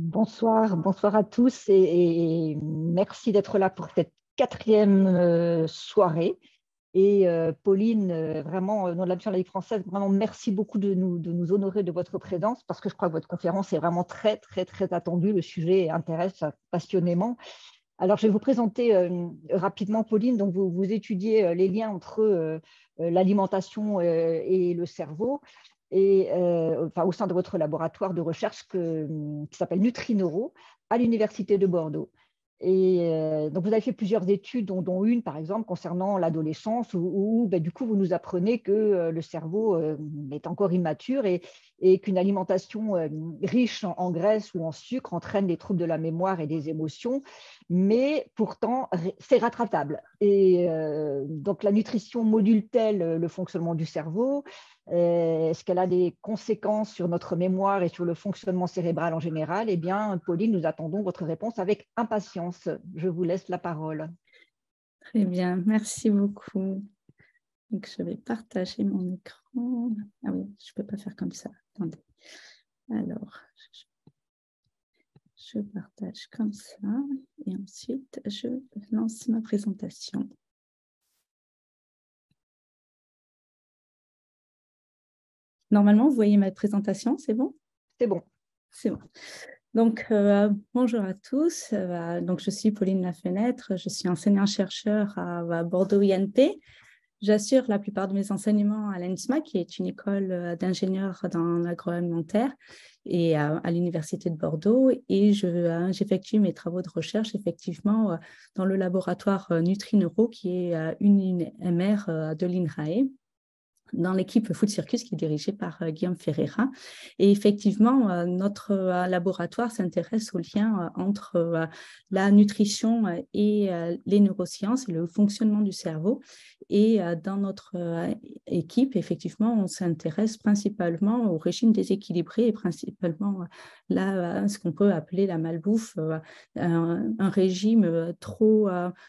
Bonsoir, bonsoir à tous et, merci d'être là pour cette quatrième euh, soirée. Et euh, Pauline, euh, vraiment, dans nom de la mission de la vie française, vraiment merci beaucoup de nous, de nous honorer de votre présence parce que je crois que votre conférence est vraiment très, très, très attendue. Le sujet intéresse passionnément. Alors, je vais vous présenter rapidement, Pauline. Donc, vous, étudiez les liens entre l'alimentation et le cerveau et, euh, enfin, au sein de votre laboratoire de recherche hum, qui s'appelle Nutrinoro à l'Université de Bordeaux. Euh, donc, vous avez fait plusieurs études, dont, une, par exemple, concernant l'adolescence, où, ben, du coup, vous nous apprenez que euh, le cerveau est encore immature et, qu'une alimentation riche en, graisses graisse ou en sucre entraîne des troubles de la mémoire et des émotions, mais pourtant, c'est rattrapable. donc, la nutrition module-t-elle le fonctionnement du cerveau euh, est-ce qu'elle a des conséquences sur notre mémoire et sur le fonctionnement cérébral en général Eh bien, Pauline, nous attendons votre réponse avec impatience. Je vous laisse la parole. Très bien, merci beaucoup. Donc, je vais partager mon écran. Ah oui, je ne peux pas faire comme ça. Attendez. Alors, je partage comme ça et ensuite, je lance ma présentation. Normalement, vous voyez ma présentation, c'est bon C'est bon. C'est bon. Donc, euh, bonjour à tous. Euh, donc, je suis Pauline Lafenêtre, je suis enseignante chercheur à, Bordeaux INP. J'assure la plupart de mes enseignements à l'ENSMA, qui est une école euh, d'ingénieurs dans l'agroalimentaire, et à, l'Université de Bordeaux. Et j'effectue mes travaux de recherche, effectivement, dans le laboratoire Nutrineuro, qui est une, une MR de l'INRAE, dans l'équipe Food Circus qui est dirigée par euh, Guillaume Ferreira. Et effectivement, euh, notre euh, laboratoire s'intéresse au lien entre la nutrition et les neurosciences et le fonctionnement du cerveau. Et dans notre équipe, effectivement, on s'intéresse principalement au régime déséquilibré et principalement là, ce qu'on peut appeler la malbouffe, un, un régime trop,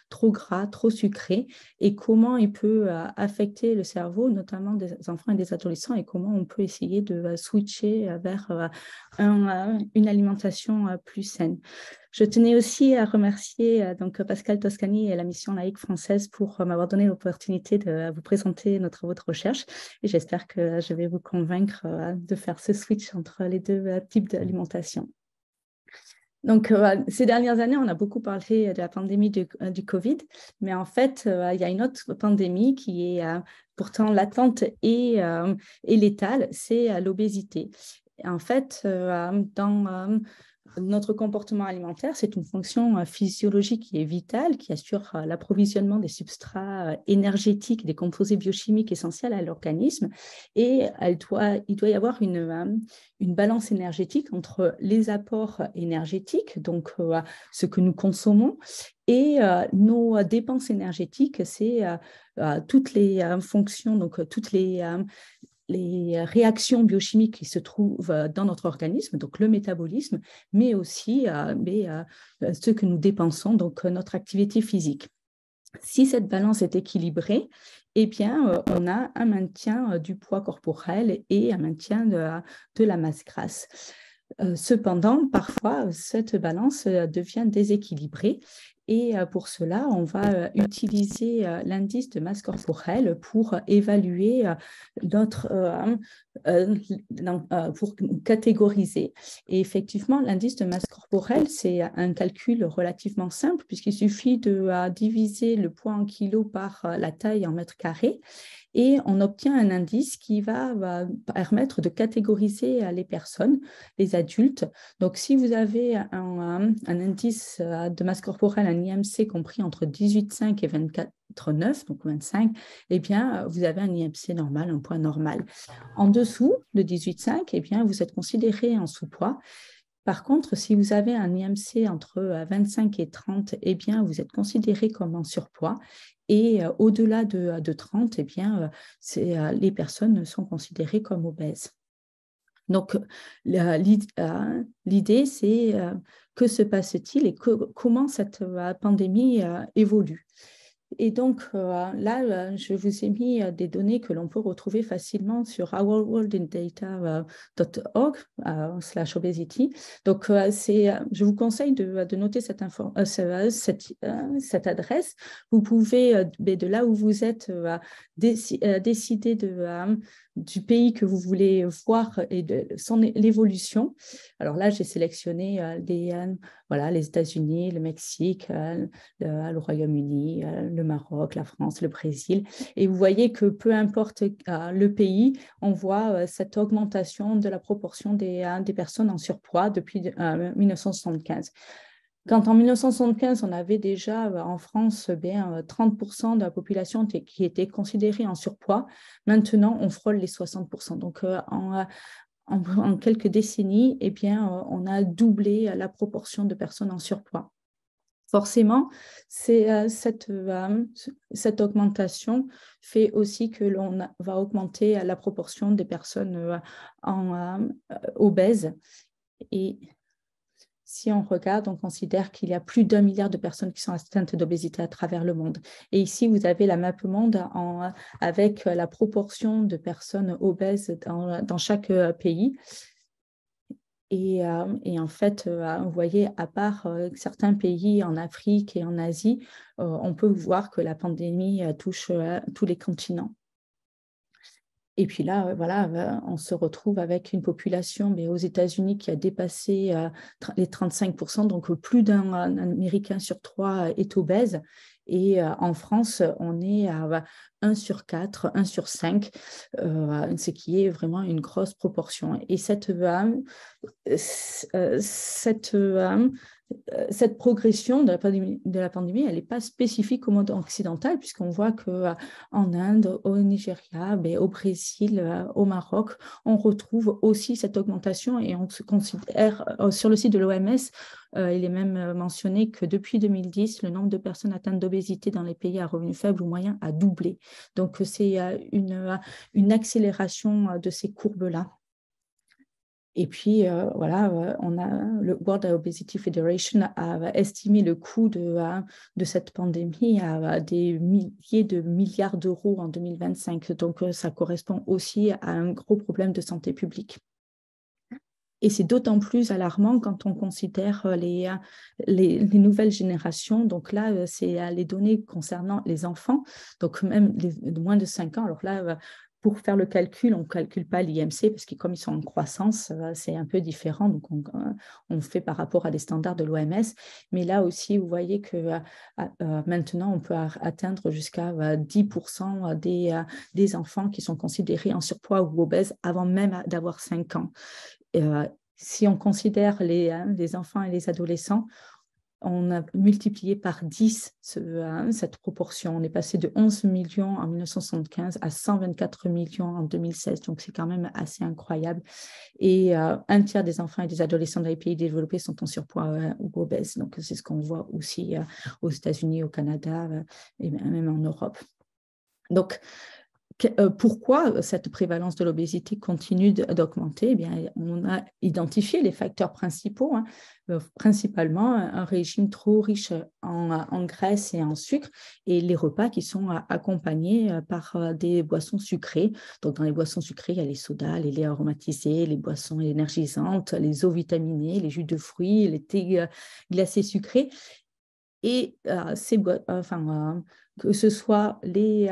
trop gras, trop sucré, et comment il peut affecter le cerveau, notamment des enfants et des adolescents et comment on peut essayer de euh, switcher euh, vers euh, une alimentation plus saine. Je tenais aussi à remercier donc Pascal Toscani et la mission laïque française pour m'avoir donné l'opportunité de vous présenter notre travaux recherche et j'espère que je vais vous convaincre de faire ce switch entre les deux types d'alimentation. Donc, euh, bah, ces dernières années, on a beaucoup parlé euh, de la pandémie euh, du, Covid, mais en fait, bah, il y a une autre pandémie qui est pourtant latente et, et létale, c'est l'obésité. En fait, bah, dans notre comportement alimentaire, c'est une fonction euh, physiologique qui est vitale, qui assure euh, l'approvisionnement des substrats euh, énergétiques, des composés biochimiques essentiels à l'organisme. Et elle doit, il doit y avoir une, une balance énergétique entre les apports énergétiques, donc ce que nous consommons, et nos dépenses énergétiques, c'est toutes les fonctions, donc toutes les, les réactions biochimiques qui se trouvent euh, dans notre organisme, donc le métabolisme, mais aussi euh, mais, euh, ce que nous dépensons, donc notre activité physique. Si cette balance est équilibrée, eh bien, on a un maintien du poids corporel et un maintien de la masse grasse. Cependant, parfois, cette balance devient déséquilibrée et euh, pour cela, on va euh, utiliser euh, l'indice de masse corporelle pour évaluer notre, pour catégoriser. Et effectivement, l'indice de masse corporelle, c'est un calcul relativement simple puisqu'il suffit de diviser le poids en kilos par la taille en mètres carrés et on obtient un indice qui va, permettre de catégoriser euh, les personnes, les adultes. Donc, si vous avez un, indice euh, de masse corporelle, un IMC compris entre 18,5 et 24,9, donc 25, eh bien, vous avez un IMC normal, un poids normal. En dessous de 18,5, eh bien, vous êtes considéré en sous-poids. Par contre, si vous avez un IMC entre 25 euh, et 30, eh bien, vous êtes considéré comme en surpoids. Et euh, au-delà de, 30, euh, eh bien, euh, les personnes sont considérées comme obèses. Donc, l'idée, c'est que se passe-t-il et comment cette pandémie évolue et donc euh, là, euh, je vous ai mis euh, des données que l'on peut retrouver facilement sur ourworldindata.org slash obesity. Donc c'est, je vous conseille de, noter cette, cette, cette, adresse. Vous pouvez, de là où vous êtes, décider de, du pays que vous voulez voir et de son l'évolution. Alors là, j'ai sélectionné euh, les, euh, voilà, les États-Unis, le Mexique, euh, le, Royaume-Uni, le Maroc, la France, le Brésil. Et vous voyez que peu importe le pays, on voit cette augmentation de la proportion des, des personnes en surpoids depuis 1975. Quand en 1975, on avait déjà euh, en France eh bien 30% euh, de la population qui était considérée en surpoids, maintenant on frôle les 60%. Donc euh, en, quelques décennies, et eh bien, on a doublé la proportion de personnes en surpoids. Forcément, c'est, cette, cette augmentation fait aussi que l'on va augmenter la proportion des personnes en, obèses et si on regarde, on considère qu'il y a plus d'un milliard de personnes qui sont atteintes d'obésité à travers le monde. Et ici, vous avez la map monde avec la proportion de personnes obèses dans, chaque euh, pays. Euh, et, en fait, euh, vous voyez, à part certains pays en Afrique et en Asie, on peut voir que la pandémie touche tous les continents. Et puis là, euh, voilà, on se retrouve avec une population, mais aux États-Unis, qui a dépassé euh, les 35%, donc euh, plus d'un Américain sur trois est obèse. Et en France, on est à 1 sur 4, 1 sur 5, euh, ce qui est vraiment une grosse proportion. Et cette e euh, e euh, cette progression de la pandémie, elle n'est pas spécifique au monde occidental, puisqu'on voit qu'en Inde, au Nigeria, ben, au Brésil, au Maroc, on retrouve aussi cette augmentation et on se considère, oh, sur le site de l'OMS, il est même mentionné que depuis 2010, le nombre de personnes atteintes d'obésité dans les pays à revenus faibles ou moyens a doublé. Donc, euh, c'est euh, euh, une, accélération de ces courbes-là. Et puis, voilà, on a, le World Obesity Federation a estimé le coût de cette pandémie à des milliers de milliards d'euros en 2025. Donc, ça correspond aussi à un gros problème de santé publique. Et c'est d'autant plus alarmant quand on considère euh, euh, les, les, nouvelles générations. Donc là, euh, c'est les données concernant les enfants, donc même les, de moins de 5 ans. Alors là, pour faire le calcul, on ne calcule pas l'IMC parce que comme ils sont en croissance, c'est un peu différent. Donc, on, on, fait par rapport à des standards de l'OMS. Mais là aussi, vous voyez que maintenant, on peut atteindre jusqu'à 10% des, des enfants qui sont considérés en surpoids ou obèses avant même d'avoir 5 ans. Euh, si on considère hein, les, enfants et les adolescents, on a multiplié par 10 hein, cette proportion. On est passé de 11 millions en 1975 à 124 millions en 2016. Donc, c'est quand même assez incroyable. Et euh, un tiers des enfants et des adolescents dans les pays développés sont en surpoids euh, ou obèses. Donc, c'est ce qu'on voit aussi aux États-Unis, au Canada et même en Europe. Donc, euh, pourquoi cette prévalence de l'obésité continue d'augmenter eh bien, on a identifié les facteurs principaux, hein. euh, principalement un régime trop riche en, en, graisse et en sucre, et les repas qui sont euh, accompagnés par des boissons sucrées. Donc, dans les boissons sucrées, il y a les sodas, les laits aromatisés, les boissons énergisantes, les eaux vitaminées, les jus de fruits, les thés glacés sucrés. Et enfin, que ce soit les,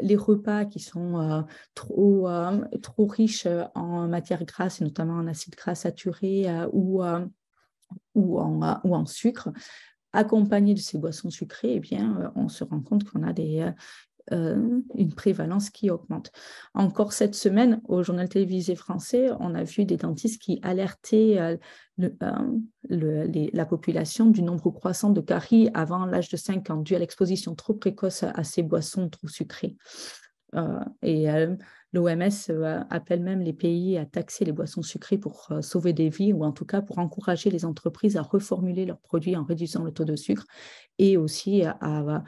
les repas qui sont euh, trop, euh, trop riches euh, en matières grasses, notamment en acides gras saturés ou, ou, en, ou en sucre, accompagnés de ces boissons sucrées, eh bien, on se rend compte qu'on a des, euh, une prévalence qui augmente. Encore cette semaine, au journal télévisé français, on a vu des dentistes qui alertaient euh, euh, la population du nombre croissant de caries avant l'âge de 5 ans, dû à l'exposition trop précoce à, ces boissons trop sucrées. et l'OMS appelle même les pays à taxer les boissons sucrées pour sauver des vies ou en tout cas pour encourager les entreprises à reformuler leurs produits en réduisant le taux de sucre et aussi à,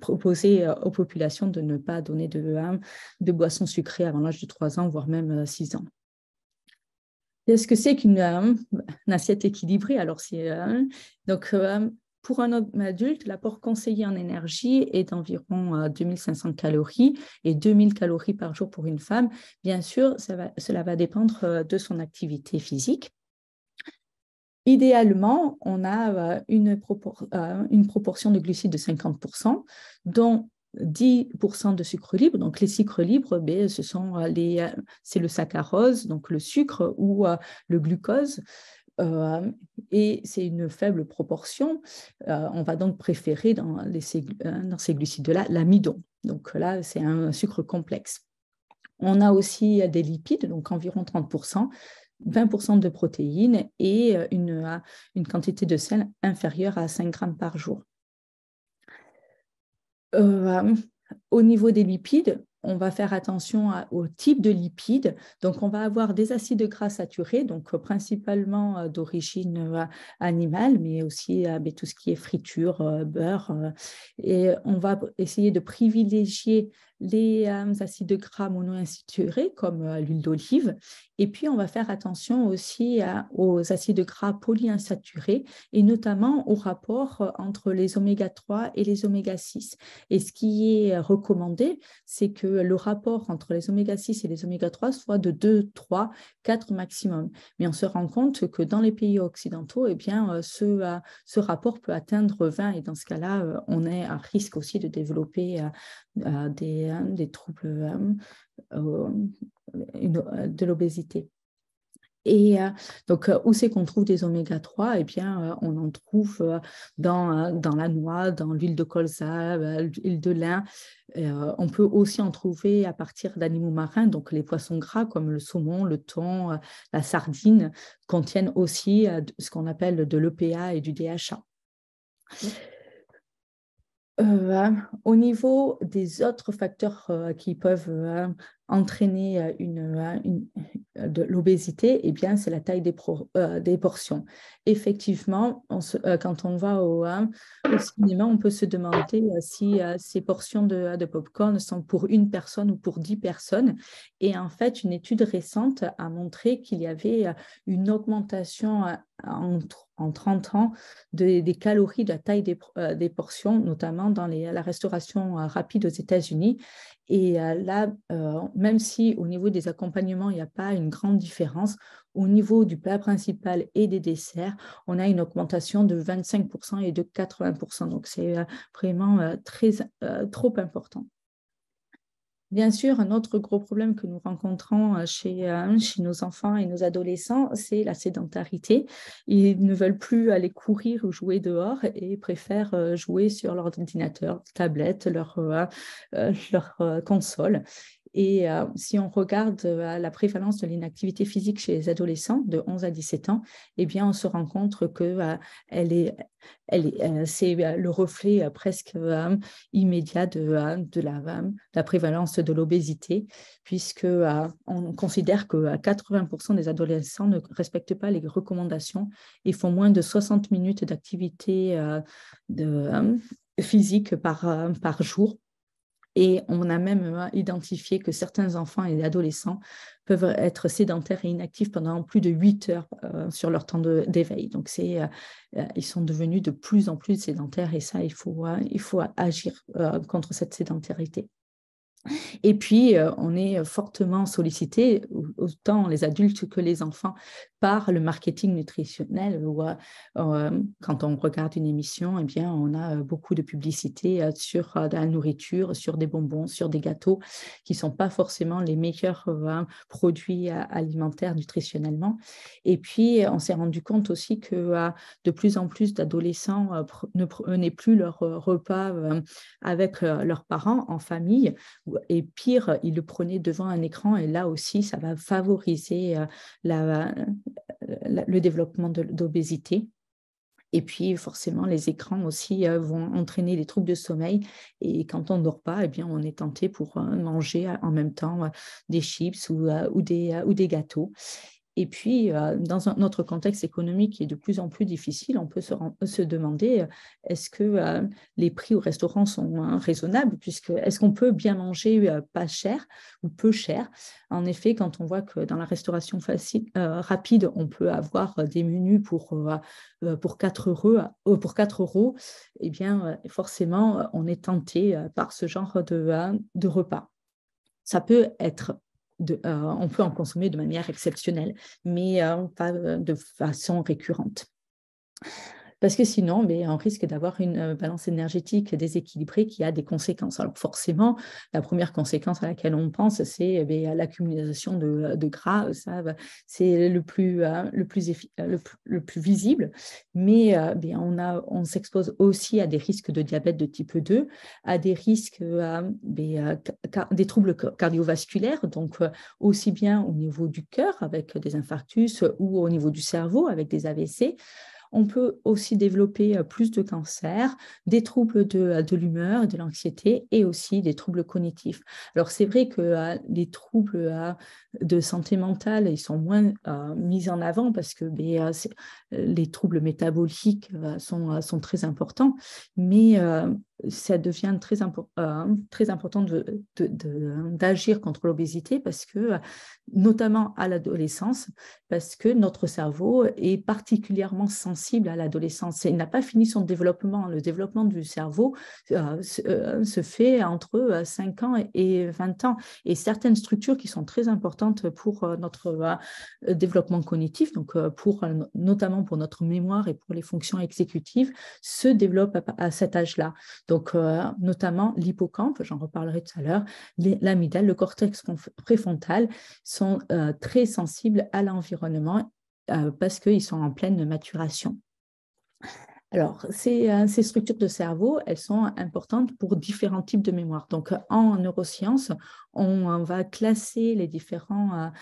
proposer euh, aux populations de ne pas donner de, hein, de boissons sucrées avant l'âge de 3 ans, voire même 6 euh, ans. Qu'est-ce que c'est qu'une euh, assiette équilibrée Alors, c'est hein. donc pour un homme adulte, l'apport conseillé en énergie est d'environ 2500 calories et 2000 calories par jour pour une femme. Bien sûr, cela va dépendre de son activité physique. Idéalement, on a euh, euh, une, proportion de glucides de 50%, dont 10% de sucre libre. Donc, les sucres libres, ben, ce sont euh, c'est le saccharose, donc le sucre ou le glucose. et c'est une faible proportion. on va donc préférer dans, les, dans ces glucides-là l'amidon. Donc là, c'est un sucre complexe. On a aussi des lipides, donc environ 30%, 20% de protéines et euh, euh, une, quantité de sel inférieure à 5 grammes par jour. Euh, au niveau des lipides, on va faire attention au type de lipides. Donc, on va avoir des acides gras saturés, donc principalement d'origine animale, mais aussi tout ce qui est friture, beurre. Et on va essayer de privilégier les euh, acides gras monoinsaturés comme euh, l'huile d'olive. Et puis, on va faire attention aussi euh, aux acides gras polyinsaturés et notamment au rapport entre les oméga 3 et les oméga 6. Et ce qui est recommandé, c'est que le rapport entre les oméga 6 et les oméga 3 soit de 2, 3, 4 maximum. Mais on se rend compte que dans les pays occidentaux, et eh bien, ce, ce rapport peut atteindre 20 et dans ce cas-là, on est à risque aussi de développer des, troubles euh, euh, de l'obésité. Et euh, donc, où c'est qu'on trouve des oméga 3 et eh bien, on en trouve dans, dans la noix, dans l'huile de colza, l'huile de lin. on peut aussi en trouver à partir d'animaux marins, donc les poissons gras comme le saumon, le thon, la sardine, contiennent aussi ce qu'on appelle de l'EPA et du DHA. Euh, au niveau des autres facteurs euh, qui peuvent euh, entraîner euh, une, euh, euh, de l'obésité, eh bien, c'est la taille des, portions. Effectivement, quand on va au, cinéma, on peut se demander si ces portions de, de popcorn sont pour une personne ou pour dix personnes. Et en fait, une étude récente a montré qu'il y avait une augmentation en, 30 ans des calories de la taille des, portions, notamment dans la restauration rapide aux États-Unis. Et là, même si au niveau des accompagnements, il n'y a pas une grande différence, au niveau du plat principal et des desserts, on a une augmentation de 25% et de 80%. Donc, c'est vraiment très, trop important. Bien sûr, un autre gros problème que nous rencontrons euh, chez, euh, chez nos enfants et nos adolescents, c'est la sédentarité. Ils ne veulent plus aller courir ou jouer dehors et préfèrent euh, jouer sur leur ordinateur, tablette, leur, leur console. Et euh, si on regarde euh, la prévalence de l'inactivité physique chez les adolescents de 11 à 17 ans, eh bien, on se rend compte que euh, elle est, c'est le reflet presque immédiat de, la, prévalence de l'obésité, puisque on considère que 80% des adolescents ne respectent pas les recommandations et font moins de 60 minutes d'activité physique par, par jour et on a même euh, identifié que certains enfants et adolescents peuvent être sédentaires et inactifs pendant plus de 8 heures euh, sur leur temps d'éveil. Donc, euh, ils sont devenus de plus en plus sédentaires et ça, il faut, il faut agir contre cette sédentarité. Et puis, euh, on est fortement sollicité, autant les adultes que les enfants, par le marketing nutritionnel. Euh, euh, quand on regarde une émission, et eh bien, on a beaucoup de publicité sur de la nourriture, sur des bonbons, sur des gâteaux, qui ne sont pas forcément les meilleurs produits alimentaires nutritionnellement. Et puis, on s'est rendu compte aussi que de plus en plus d'adolescents ne prenaient plus leur repas avec leurs parents en famille et pire, il le prenait devant un écran et là aussi, ça va favoriser euh, le développement d'obésité. Et puis forcément, les écrans aussi euh, vont entraîner des troubles de sommeil. Et quand on ne dort pas, eh bien, on est tenté pour euh, manger en même temps des chips ou des gâteaux. Et puis, euh, dans notre contexte économique qui est de plus en plus difficile, on peut se, demander euh, est-ce que euh, les prix au restaurant sont hein, raisonnables puisque Est-ce qu'on peut bien manger pas cher ou peu cher En effet, quand on voit que dans la restauration rapide, on peut avoir des menus pour, pour, 4 euros, pour 4 euros, eh bien, forcément, on est tenté par ce genre de, de repas. Ça peut être euh, on peut en consommer de manière exceptionnelle, mais euh, pas euh, de façon récurrente parce que sinon, on risque d'avoir une euh, balance énergétique déséquilibrée qui a des conséquences. Alors forcément, la première conséquence à laquelle on pense, c'est eh l'accumulation de, euh, de, gras. Euh, ça, bah, c'est le plus, le, le, plus, visible. Mais on, s'expose aussi à des risques de diabète de type 2, à des risques des troubles cardiovasculaires, donc aussi bien au niveau du cœur avec des infarctus ou au niveau du cerveau avec des AVC on peut aussi développer euh, plus de cancers, des troubles de, euh, l'humeur, de l'anxiété et aussi des troubles cognitifs. Alors c'est vrai que euh, les troubles de santé mentale, ils sont moins mis en avant parce que ben, les troubles métaboliques sont, sont très importants, mais ça devient très, euh, très important d'agir contre l'obésité parce que, notamment à l'adolescence, parce que notre cerveau est particulièrement sensible à l'adolescence. Il n'a pas fini son développement. Le développement du cerveau euh, euh, se, fait entre 5 ans et 20 ans. Et certaines structures qui sont très importantes pour notre développement cognitif, donc pour, notamment pour notre mémoire et pour les fonctions exécutives, se développent à, à cet âge-là donc euh, notamment l'hippocampe, j'en reparlerai tout à l'heure, l'amidale, le cortex préfrontal sont euh, très sensibles à l'environnement euh, parce qu'ils sont en pleine maturation. Alors, euh, ces, structures de cerveau, elles sont importantes pour différents types de mémoire. Donc, en neurosciences, on va classer les différents,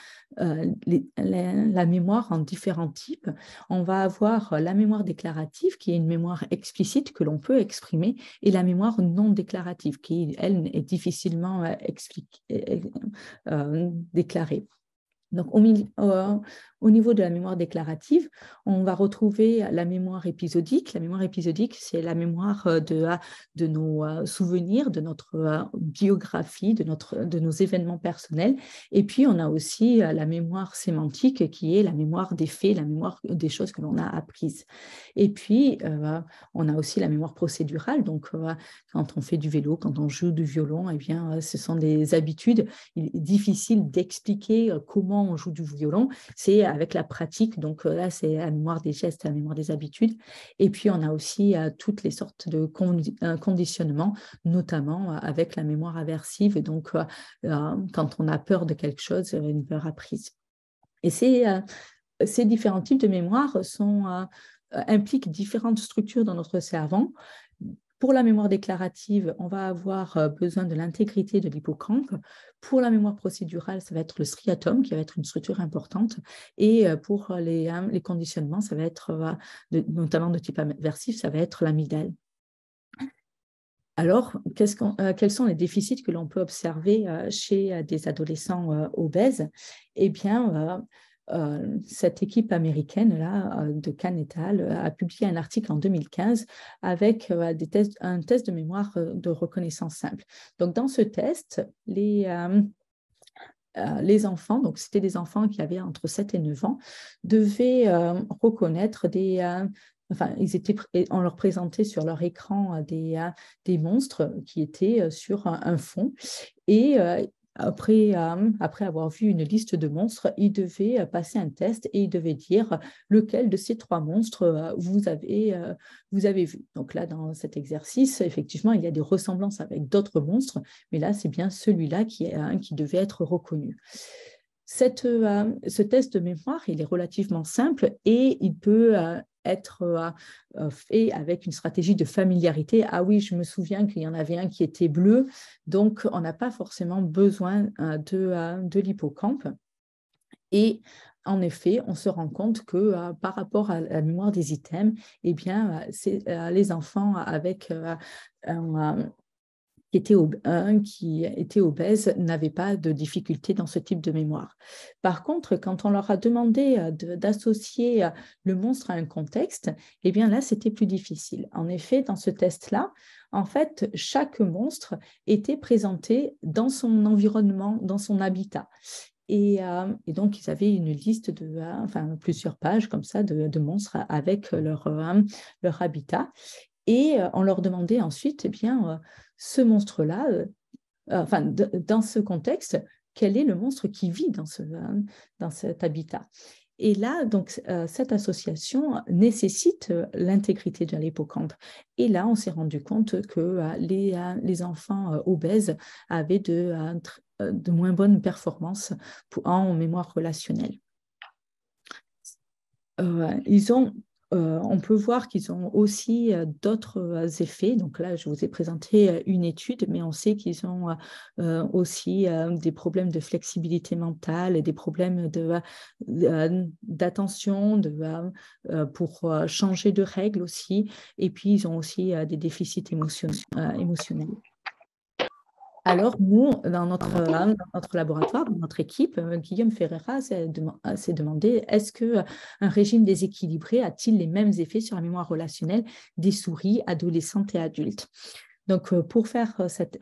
euh, euh, la mémoire en différents types. On va avoir la mémoire déclarative, qui est une mémoire explicite que l'on peut exprimer, et la mémoire non déclarative, qui, elle, est difficilement déclarée. Donc, au, au niveau de la mémoire déclarative, on va retrouver la mémoire épisodique. La mémoire épisodique, c'est la mémoire euh, ah, de, nos euh, souvenirs, de notre euh, biographie, de, notre, de nos événements personnels. Et puis, on a aussi la mémoire sémantique, qui est la mémoire des faits, la mémoire des choses que l'on a apprises. Et puis, on a aussi la mémoire procédurale. Donc, quand on fait du vélo, quand on joue du violon, eh bien, ce sont des habitudes. Il est difficile d'expliquer comment on joue du violon. C'est avec la pratique. Donc euh, là, c'est la mémoire des gestes, la mémoire des habitudes. Et puis, on a aussi euh, toutes les sortes de euh, conditionnements, notamment avec la mémoire aversive. Donc, quand on a peur de quelque chose, une peur apprise. Et ces, ces différents types de mémoire sont impliquent différentes structures dans notre cerveau pour la mémoire déclarative, on va avoir euh, besoin de l'intégrité de l'hippocampe. Pour la mémoire procédurale, ça va être le striatum qui va être une structure importante. Et euh, pour les, hein, les conditionnements, ça va être, euh, notamment de type aversif, ça va être l'amygdale. Alors, quels sont les déficits que l'on peut observer chez des adolescents obèses Eh bien, euh, cette équipe américaine là, euh, de Canetal euh, a publié un article en 2015 avec un test de mémoire de reconnaissance simple. Donc, dans ce test, les, les enfants, donc c'était des enfants qui avaient entre 7 et 9 ans, devaient reconnaître des, enfin, ils étaient, on leur présentait sur leur écran des, des monstres qui étaient sur un, fond et euh, après, avoir vu une liste de monstres, il devait euh, passer un test et il devait dire lequel de ces trois monstres euh, vous avez, vous avez vu. Donc là, dans cet exercice, effectivement, il y a des ressemblances avec d'autres monstres, mais là, c'est bien celui-là qui, qui devait être reconnu. ce test de mémoire, il est relativement simple et il peut, être euh, euh, fait avec une stratégie de familiarité. Ah oui, je me souviens qu'il y en avait un qui était bleu, donc on n'a pas forcément besoin euh, de, de l'hippocampe. Et en effet, on se rend compte que par rapport à la mémoire des items, eh bien, c'est les enfants avec qui étaient, qui était obèses n'avaient pas de difficultés dans ce type de mémoire. Par contre, quand on leur a demandé euh, d'associer euh, le monstre à un contexte, eh bien là, c'était plus difficile. En effet, dans ce test-là, en fait, chaque monstre était présenté dans son environnement, dans son habitat. Et, euh, donc, ils avaient une liste de enfin, plusieurs pages comme ça de, monstres avec leur, leur habitat. Et on leur demandait ensuite, eh bien, ce monstre-là, euh, enfin, dans ce contexte, quel est le monstre qui vit dans, ce, dans cet habitat et là, donc, euh, cette association nécessite euh, l'intégrité de l'hippocampe. Et là, on s'est rendu compte que les, enfants obèses avaient de, de, moins bonnes performances pour, en mémoire relationnelle. ils ont euh, on peut voir qu'ils ont aussi euh, d'autres euh, effets. Donc là, je vous ai présenté une étude, mais on sait qu'ils ont aussi des problèmes de flexibilité mentale des problèmes d'attention de, pour changer de règles aussi. Et puis, ils ont aussi des déficits émotionnels. Alors, nous, dans notre, euh, notre laboratoire, dans notre équipe, euh, Guillaume Ferreira s'est demandé est-ce qu'un euh, régime déséquilibré a-t-il les mêmes effets sur la mémoire relationnelle des souris adolescentes et adultes Donc, pour faire cette,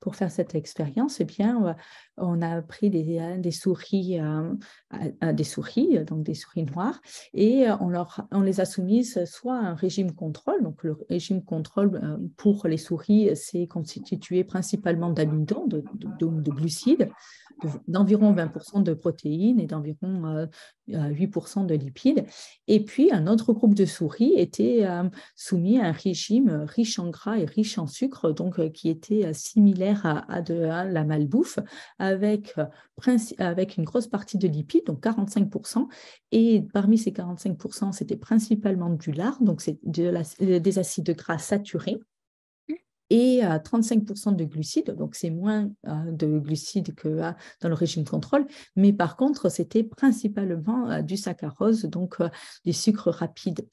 pour faire cette expérience, eh bien, on a pris euh, des, souris, euh, des souris, euh, donc des souris noires, et on, leur, on les a soumises soit à un régime contrôle, donc le régime contrôle pour les souris, c'est constitué principalement d'amidon, de, glucides, d'environ 20% de protéines et d'environ 8% de lipides. Et puis, un autre groupe de souris était soumis à un régime riche en gras et riche en sucre, donc qui était similaire à, de à la malbouffe, avec, euh, avec une grosse partie de lipides, donc 45%. Et parmi ces 45%, c'était principalement du lard, donc c'est euh, des acides gras saturés et 35% euh, de glucides, donc c'est moins de glucides que dans le régime contrôle, mais par contre, c'était principalement du saccharose, donc des sucres rapides,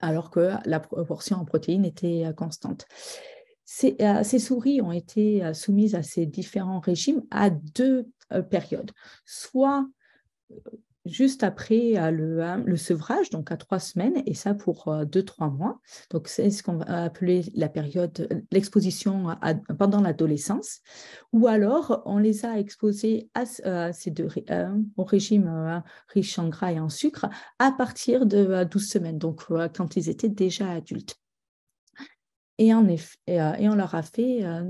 alors que la proportion en protéines était constante. Euh, ces, souris ont été euh, soumises à ces différents régimes à deux euh, périodes, soit juste après hein, le, sevrage, donc à trois semaines, et ça pour deux, trois mois. Donc, c'est ce qu'on va appeler la période, l'exposition pendant l'adolescence. Ou alors, on les a exposés à, ces deux, au régime riche en gras et en sucre à partir de 12 semaines, donc quand ils étaient déjà adultes. Euh, et, on leur a fait euh,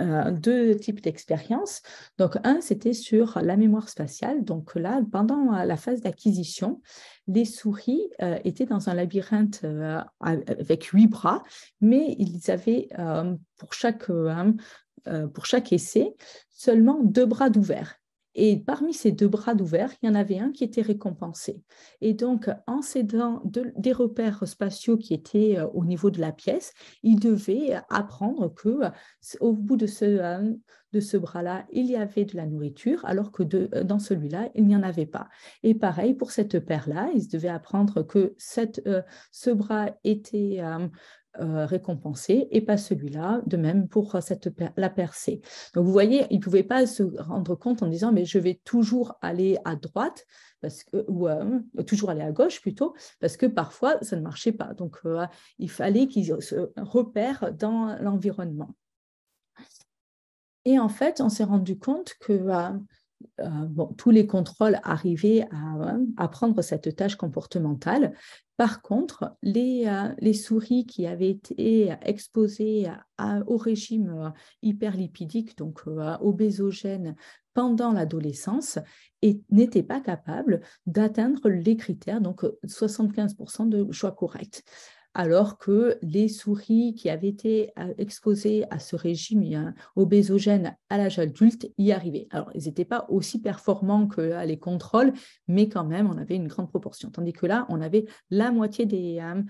euh, deux types d'expériences. Donc, un, c'était sur la mémoire spatiale. Donc là, pendant la phase d'acquisition, les souris étaient dans un labyrinthe avec huit bras, mais ils avaient pour chaque, hein, pour chaque essai seulement deux bras d'ouvert. Et parmi ces deux bras d'ouvert, il y en avait un qui était récompensé. Et donc, en cédant des repères spatiaux qui étaient euh, au niveau de la pièce, il devait apprendre que euh, au bout de ce, euh, de ce bras-là, il y avait de la nourriture, alors que dans celui-là, il n'y en avait pas. Et pareil pour cette paire-là, il devait apprendre que cette, ce bras était euh, récompensé et pas celui-là, de même pour euh, cette, la percée. Donc vous voyez, il ne pouvait pas se rendre compte en disant mais je vais toujours aller à droite ou euh, toujours aller à gauche plutôt, parce que parfois ça ne marchait pas. Donc il fallait qu'ils se repèrent dans l'environnement. Et en fait, on s'est rendu compte que euh, tous les contrôles arrivaient à, prendre cette tâche comportementale. Par contre, les, euh, souris qui avaient été exposées au régime euh, hyperlipidique, donc au obésogène, pendant l'adolescence n'étaient pas capables d'atteindre les critères, donc 75% de choix corrects alors que les souris qui avaient été euh, exposées à ce régime obésogène à l'âge adulte y arrivaient. Alors, ils n'étaient pas aussi performants que les contrôles, mais quand même, on avait une grande proportion. Tandis que là, on avait la moitié des, euh,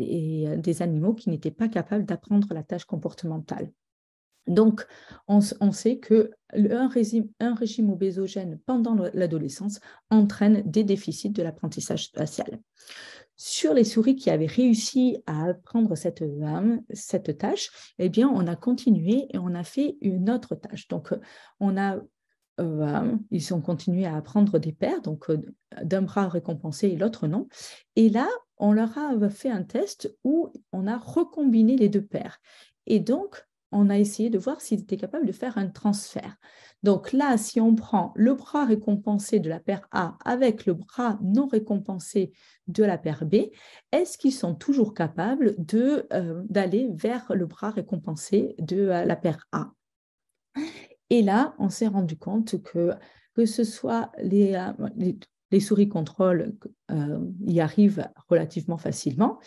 euh, animaux qui n'étaient pas capables d'apprendre la tâche comportementale. Donc, on, sait que un régime obésogène pendant l'adolescence entraîne des déficits de l'apprentissage spatial sur les souris qui avaient réussi à apprendre euh, cette, tâche, eh bien, on a continué et on a fait une autre tâche. Donc, euh, on a, euh, ils ont continué à apprendre des paires, donc d'un bras récompensé et l'autre non. Et là, on leur a fait un test où on a recombiné les deux paires. Et donc, on a essayé de voir s'ils étaient capables de faire un transfert. Donc là, si on prend le bras récompensé de la paire A avec le bras non récompensé de la paire B, est-ce qu'ils sont toujours capables euh, d'aller vers le bras récompensé de euh, la paire A Et là, on s'est rendu compte que que ce soit les, euh, les, souris contrôle, y arrivent relativement facilement,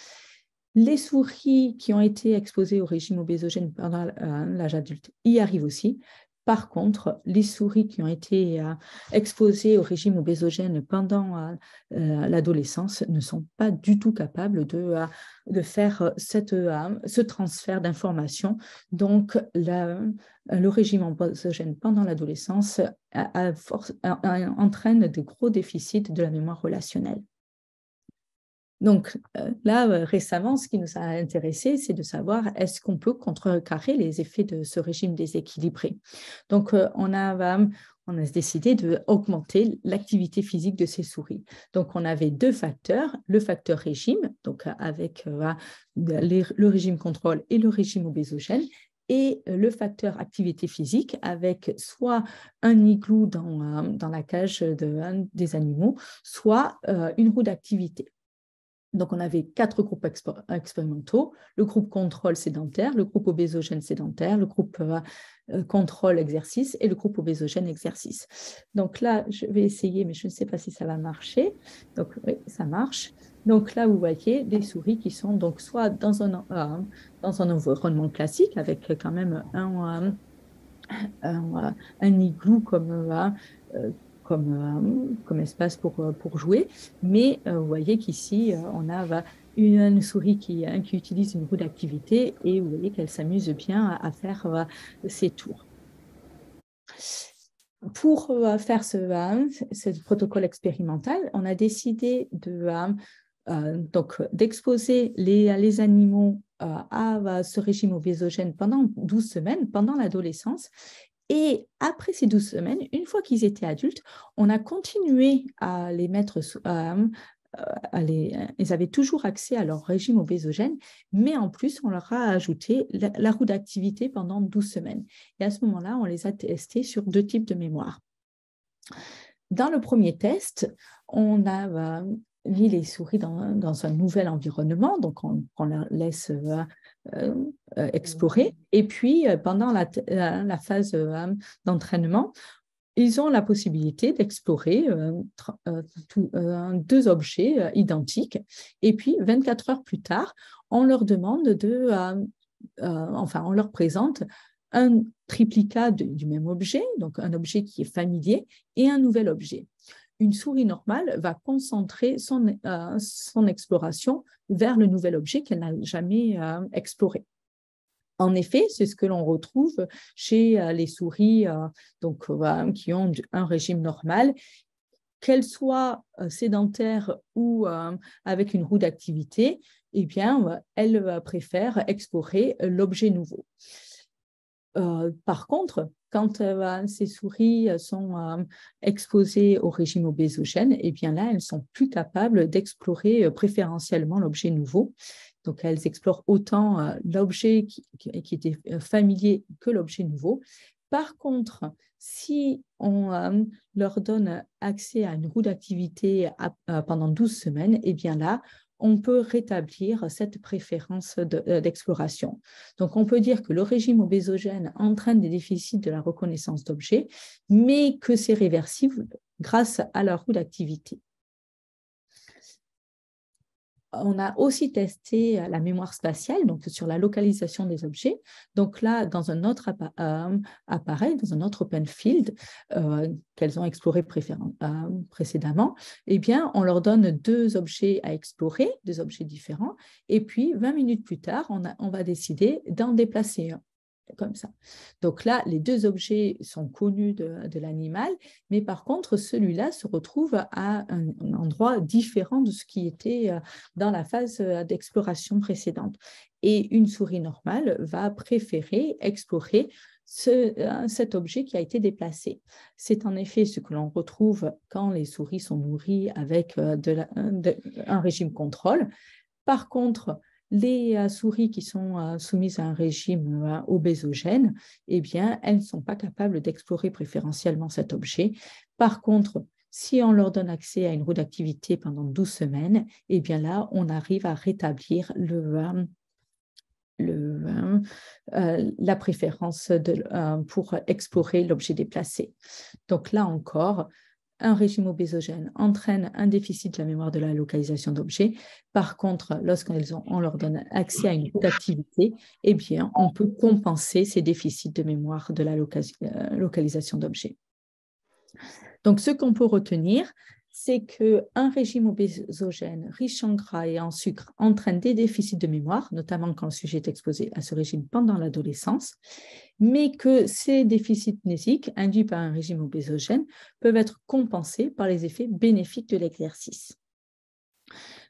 les souris qui ont été exposées au régime obésogène pendant euh, l'âge adulte y arrivent aussi. Par contre, les souris qui ont été euh, exposées au régime obésogène pendant euh, l'adolescence ne sont pas du tout capables de, faire ce transfert d'informations. Donc, le régime obésogène pendant l'adolescence entraîne des gros déficits de la mémoire relationnelle. Donc euh, là, euh, récemment, ce qui nous a intéressé, c'est de savoir est-ce qu'on peut contrecarrer les effets de ce régime déséquilibré. Donc euh, on a, on a décidé d'augmenter l'activité physique de ces souris. Donc on avait deux facteurs, le facteur régime, donc avec le régime contrôle et le régime obésogène, et le facteur activité physique avec soit un igloo dans, la cage de, des animaux, soit une roue d'activité. Donc, on avait quatre groupes expérimentaux. Le groupe contrôle sédentaire, le groupe obésogène sédentaire, le groupe euh, euh, contrôle exercice et le groupe obésogène exercice. Donc là, je vais essayer, mais je ne sais pas si ça va marcher. Donc oui, ça marche. Donc là, vous voyez des souris qui sont donc soit dans un, euh, dans un environnement classique avec quand même un, un, un igloo comme comme, euh, comme espace pour, euh, pour jouer. Mais euh, vous voyez qu'ici, on a bah, une, souris qui, qui, utilise une roue d'activité et vous voyez qu'elle s'amuse bien à, faire bah, ses tours pour faire ce, bah, ce, protocole expérimental, on a décidé de donc d'exposer les, les, animaux à, à ce régime obésogène pendant 12 semaines, pendant l'adolescence, et après ces 12 semaines, une fois qu'ils étaient adultes, on a continué à les mettre euh, euh, ils avaient toujours accès à leur régime obésogène, mais en plus, on leur a ajouté la, roue d'activité pendant 12 semaines. Et à ce moment-là, on les a testés sur deux types de mémoire. Dans le premier test, on a euh, vit les souris dans, un nouvel environnement, donc on, on la laisse euh, euh, euh, explorer. Et puis, pendant la, phase d'entraînement, ils ont la possibilité d'explorer deux objets identiques. Et puis, 24 heures plus tard, on leur demande de... enfin, on leur présente un triplicat du même objet, donc un objet qui est familier, et un nouvel objet une souris normale va concentrer euh, son, exploration vers le nouvel objet qu'elle n'a jamais euh, exploré. En effet, c'est ce que l'on retrouve chez euh, les souris donc, qui ont un régime normal, qu'elles soient sédentaires ou avec une roue d'activité, et eh bien, elles préfèrent explorer l'objet nouveau. par contre, quand euh, bah, ces souris euh, sont euh, exposées au régime obésogène, et eh bien là, elles sont plus capables d'explorer préférentiellement l'objet nouveau. Donc, elles explorent autant l'objet qui, était familier que l'objet nouveau. Par contre, si on leur donne accès à une roue d'activité pendant 12 semaines, et eh bien là, on peut rétablir cette préférence euh, d'exploration. Donc, on peut dire que le régime obésogène entraîne des déficits de la reconnaissance d'objets, mais que c'est réversible grâce à la roue d'activité on a aussi testé euh, la mémoire spatiale, donc sur la localisation des objets. Donc là, dans un autre euh, appareil, dans un autre open field euh, qu'elles ont exploré précédemment, eh bien, on leur donne deux objets à explorer, deux objets différents, et puis 20 minutes plus tard, on va décider d'en déplacer un comme ça. Donc là, les deux objets sont connus de, l'animal, mais par contre, celui-là se retrouve à un, endroit différent de ce qui était euh, dans la phase euh, d'exploration précédente. Et une souris normale va préférer explorer euh, cet objet qui a été déplacé. C'est en effet ce que l'on retrouve quand les souris sont nourries avec un régime contrôle. Par contre, les euh, souris qui sont euh, soumises à un régime euh, obésogène, eh bien, elles ne sont pas capables d'explorer préférentiellement cet objet. Par contre, si on leur donne accès à une roue d'activité pendant 12 semaines, eh bien là, on arrive à rétablir la préférence pour explorer l'objet déplacé. Donc là encore, un régime obésogène entraîne un déficit de la mémoire de la localisation d'objets. Par contre, lorsqu'on leur donne accès à une activité, eh bien, on peut compenser ces déficits de mémoire de la euh, localisation d'objets. Donc, ce qu'on peut retenir, c'est qu'un régime obésogène riche en gras et en sucre entraîne des déficits de mémoire, notamment quand le sujet est exposé à ce régime pendant l'adolescence, mais que ces déficits mnésiques induits par un régime obésogène peuvent être compensés par les effets bénéfiques de l'exercice.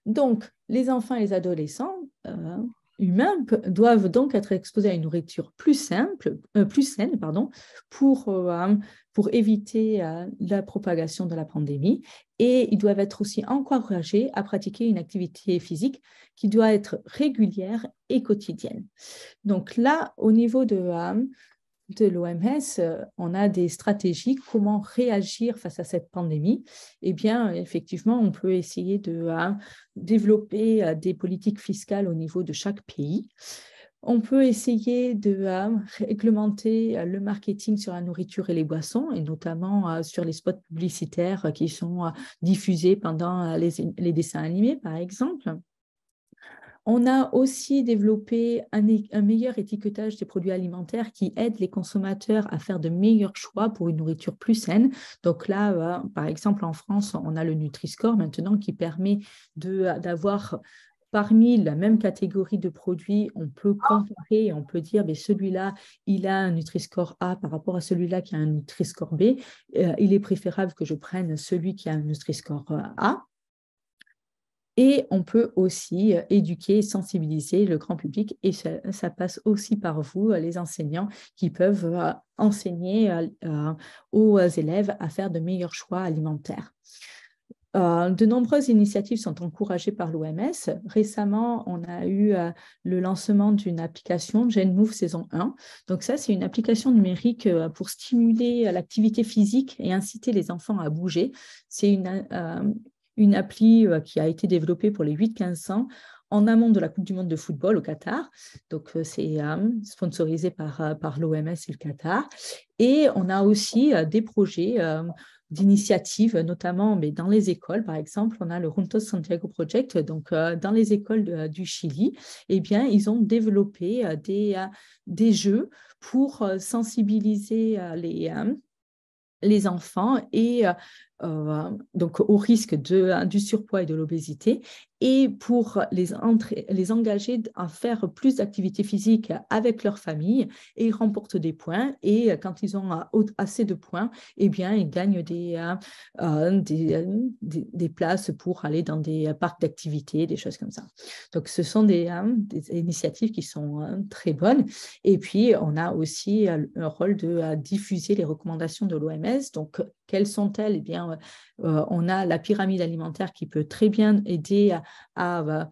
Donc, les enfants et les adolescents euh, humains doivent donc être exposés à une nourriture plus simple, euh, plus saine, pardon, pour euh, éviter la propagation de la pandémie et ils doivent être aussi encouragés à pratiquer une activité physique qui doit être régulière et quotidienne. Donc là, au niveau de, euh, de l'OMS, euh, on a des stratégies, comment réagir face à cette pandémie. Eh bien, effectivement, on peut essayer de euh, développer des politiques fiscales au niveau de chaque pays. On peut essayer de euh, réglementer euh, le marketing sur la nourriture et les boissons, et notamment euh, sur les spots publicitaires qui sont diffusés pendant les, dessins animés, par exemple. On a aussi développé un, meilleur étiquetage des produits alimentaires qui aide les consommateurs à faire de meilleurs choix pour une nourriture plus saine. Donc là, par exemple, en France, on a le Nutri-Score maintenant qui permet d'avoir parmi la même catégorie de produits, on peut comparer et on peut dire, mais ben, celui-là, il a un Nutri-Score A par rapport à celui-là qui a un Nutri-Score B. Euh, il est préférable que je prenne celui qui a un Nutri-Score euh, A. Et on peut aussi euh, éduquer, sensibiliser le grand public. Et ça, passe aussi par vous, les enseignants, qui peuvent enseigner aux élèves à faire de meilleurs choix alimentaires. Euh, de nombreuses initiatives sont encouragées par l'OMS. Récemment, on a eu euh, le lancement d'une application GenMove saison 1. Donc ça, c'est une application numérique euh, pour stimuler l'activité physique et inciter les enfants à bouger. C'est une, appli qui a été développée pour les 8-15 ans en amont de la Coupe du Monde de football au Qatar. Donc, c'est sponsorisé par, par l'OMS et le Qatar. Et on a aussi des projets d'initiatives, notamment mais dans les écoles. Par exemple, on a le Runtos Santiago Project, donc euh, dans les écoles euh, du Chili, eh bien, ils ont développé euh, des, des jeux pour sensibiliser les les enfants et euh, donc au risque de, du surpoids et de l'obésité, et pour les, les engager à faire plus d'activités physiques avec leur famille, et ils remportent des points, et quand ils ont assez de points, et eh bien, ils gagnent des, euh, euh, des, des, places pour aller dans des parcs d'activités, des choses comme ça. Donc, ce sont des, initiatives qui sont très bonnes. Et puis, on a aussi un rôle de diffuser les recommandations de l'OMS, donc quelles sont-elles eh bien, euh, on a la pyramide alimentaire qui peut très bien aider à,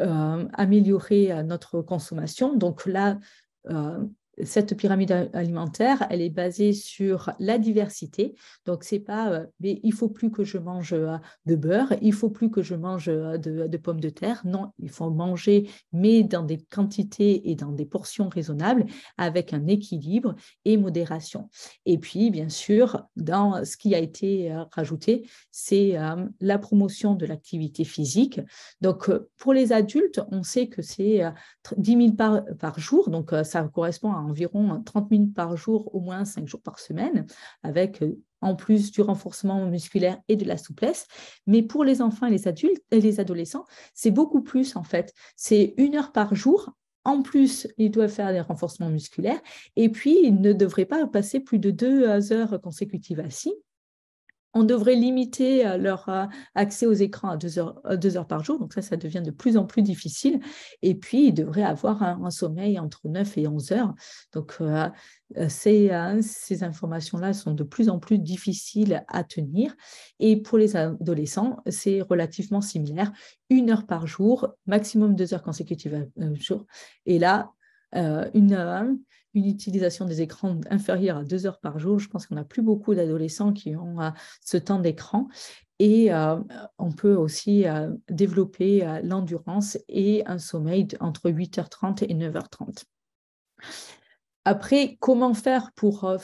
euh, améliorer euh, notre consommation. Donc là, cette pyramide alimentaire, elle est basée sur la diversité. Donc, c'est pas, euh, mais il faut plus que je mange euh, de beurre, il faut plus que je mange euh, de, pommes de terre. Non, il faut manger, mais dans des quantités et dans des portions raisonnables, avec un équilibre et modération. Et puis, bien sûr, dans ce qui a été rajouté, c'est la promotion de l'activité physique. Donc, pour les adultes, on sait que c'est 10 000 par jour, donc ça correspond à environ 30 minutes par jour, au moins 5 jours par semaine, avec euh, en plus du renforcement musculaire et de la souplesse. Mais pour les enfants et les adultes et les adolescents, c'est beaucoup plus en fait. C'est une heure par jour. En plus, ils doivent faire des renforcements musculaires et puis ils ne devraient pas passer plus de deux heures consécutives assis on devrait limiter euh, leur euh, accès aux écrans à deux heures, par jour. Donc ça, ça devient de plus en plus difficile. Et puis, ils devraient avoir un, sommeil entre 9 et 11 heures. Donc, euh, ces, informations-là sont de plus en plus difficiles à tenir. Et pour les adolescents, c'est relativement similaire. Une heure par jour, maximum deux heures consécutives par jour. Et là, une heure une utilisation des écrans inférieure à deux heures par jour, je pense qu'on n'a plus beaucoup d'adolescents qui ont euh, ce temps d'écran. Et euh, on peut aussi euh, développer l'endurance et un sommeil entre 8h30 et 9h30. Après, comment faire pour, euh,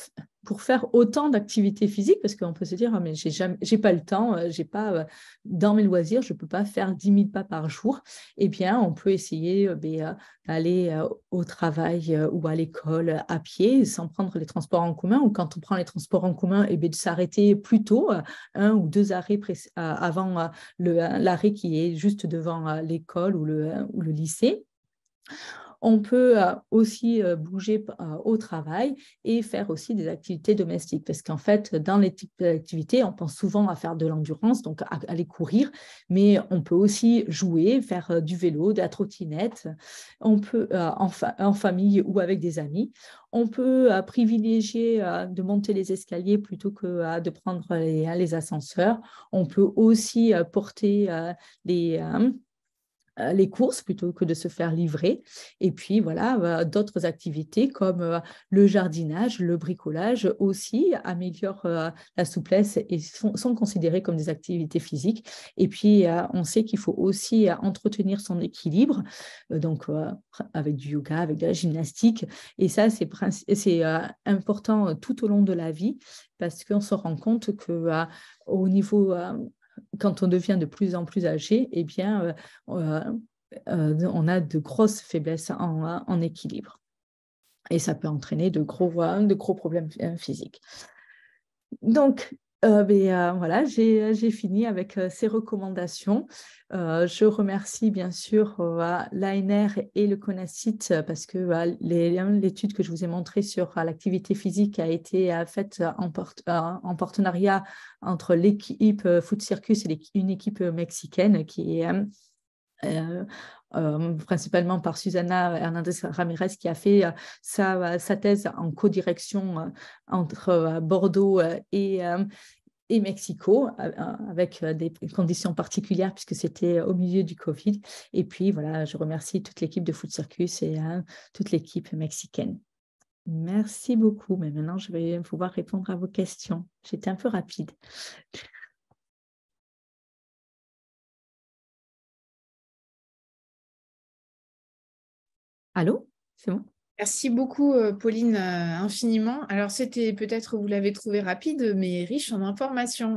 pour faire autant d'activités physiques Parce qu'on peut se dire, je ah, mais j'ai pas le temps, euh, j'ai pas euh, dans mes loisirs, je ne peux pas faire 10 000 pas par jour. Eh bien, on peut essayer ben, d'aller au travail ou à l'école à pied sans prendre les transports en commun. Ou quand on prend les transports en commun, eh bien, de s'arrêter plus tôt, un ou deux arrêts avant l'arrêt qui est juste devant l'école ou ou le lycée. On peut euh, aussi euh, bouger euh, au travail et faire aussi des activités domestiques parce qu'en fait, dans les types d'activités, on pense souvent à faire de l'endurance, donc à aller courir, mais on peut aussi jouer, faire du vélo, de la trottinette. On peut en, famille ou avec des amis on peut privilégier de monter les escaliers plutôt que de prendre les, les, ascenseurs. On peut aussi porter les, euh, les courses plutôt que de se faire livrer. Et puis voilà, bah, d'autres activités comme euh, le jardinage, le bricolage aussi améliorent euh, la souplesse et sont, considérées comme des activités physiques. Et puis on sait qu'il faut aussi entretenir son équilibre, donc avec du yoga, avec de la gymnastique. Et ça, c'est important tout au long de la vie parce qu'on se rend compte que au niveau quand on devient de plus en plus âgé, eh bien, euh, euh, euh, on a de grosses faiblesses en, équilibre. Et ça peut entraîner de gros, de gros problèmes physiques. Donc, euh, ben, euh, voilà, j'ai euh, fini avec euh, ces recommandations. je remercie bien sûr l'ANR et le CONACIT parce que l'étude que je vous ai montrée sur l'activité physique a été faite en, partenariat entre l'équipe Foot Circus et une équipe mexicaine qui est euh, euh, principalement par Susana Hernandez Ramirez, qui a fait euh, sa, thèse en co-direction entre Bordeaux et, et Mexico, avec des conditions particulières puisque c'était au milieu du Covid. Et puis voilà, je remercie toute l'équipe de Food Circus et toute l'équipe mexicaine. Merci beaucoup, mais maintenant je vais pouvoir répondre à vos questions. J'étais un peu rapide. Allô C'est bon Merci beaucoup, euh, Pauline, euh, infiniment. Alors, c'était peut-être, vous l'avez trouvé rapide, mais riche en informations.